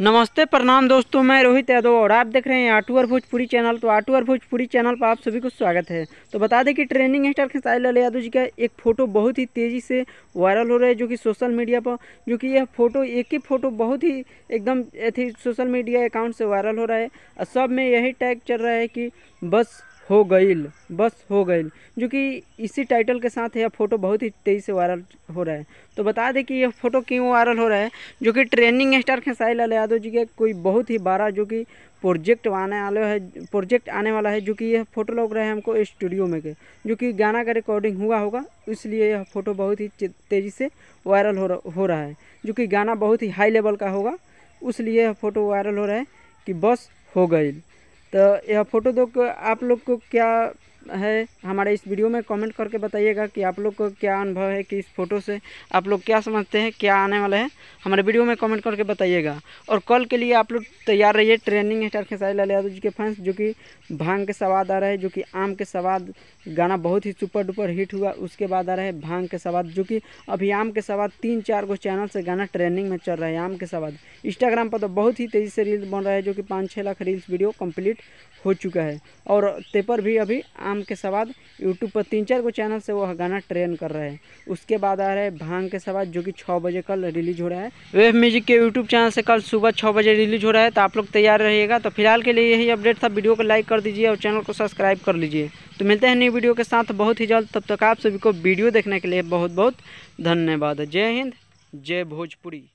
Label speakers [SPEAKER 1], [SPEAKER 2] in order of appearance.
[SPEAKER 1] नमस्ते प्रणाम दोस्तों मैं रोहित यादव और आप देख रहे हैं आटूअर भोजपुरी चैनल तो आटूअर भोजपुरी चैनल पर आप सभी को स्वागत है तो बता दें कि ट्रेनिंग स्टार खेसारी लाल यादव जी का एक फ़ोटो बहुत ही तेज़ी से वायरल हो रहा है जो कि सोशल मीडिया पर जो कि यह फ़ोटो एक ही फ़ोटो बहुत ही एकदम सोशल मीडिया अकाउंट से वायरल हो रहा है और सब में यही टैग चल रहा है कि बस हो गई बस हो गई जो कि इसी टाइटल के साथ यह फ़ोटो बहुत ही तेज़ी से वायरल हो रहा है तो बता दें कि यह फ़ोटो क्यों वायरल हो रहा है जो कि ट्रेंडिंग स्टार खेसाई लाल यादव जी का कोई बहुत ही बड़ा जो कि प्रोजेक्ट आने वाला है प्रोजेक्ट आने वाला है जो कि यह फ़ोटो लग रहा है हमको स्टूडियो में के जो कि गाना का रिकॉर्डिंग हुआ होगा इसलिए यह फ़ोटो बहुत ही तेज़ी से वायरल हो रहा है जो कि गाना बहुत ही हाई लेवल का होगा उसलिए यह फ़ोटो वायरल हो रहा है कि बस हो गई तो यह फ़ोटो देख आप लोग को क्या है हमारे इस वीडियो में कमेंट करके बताइएगा कि आप लोग को क्या अनुभव है कि इस फोटो से आप लोग क्या समझते हैं क्या आने वाला है हमारे वीडियो में कमेंट करके बताइएगा और कल के लिए आप लोग तैयार रहिए ट्रेनिंग स्टार खेसारी लाल यादव जी के फैंस जो कि भांग के सवाद आ रहा है जो कि आम के सवाद गाना बहुत ही सुपर डुपर हिट हुआ उसके बाद आ रहा है भांग के सवाद जो कि अभी आम के सवाद तीन चार गो चैनल से गाना ट्रेनिंग में चल रहा है आम के सवाद इंस्टाग्राम पर तो बहुत ही तेज़ी से रील्स बन रहा है जो कि पाँच छः लाख रील्स वीडियो कंप्लीट हो चुका है और पेपर भी अभी आम के सवाद यूट्यूब पर तीन चार को चैनल से वो गाना ट्रेन कर रहे हैं उसके बाद आ रहा है भांग के सवाद जो कि छः बजे कल रिलीज हो रहा है वेब म्यूजिक के यूट्यूब चैनल से कल सुबह छः बजे रिलीज हो रहा है तो आप लोग तैयार रहिएगा तो फिलहाल के लिए यही अपडेट था वीडियो को लाइक कर दीजिए और चैनल को सब्सक्राइब कर लीजिए तो मिलते हैं न्यू वीडियो के साथ बहुत ही जल्द तब तक आप सभी को वीडियो देखने के लिए बहुत बहुत धन्यवाद जय हिंद जय भोजपुरी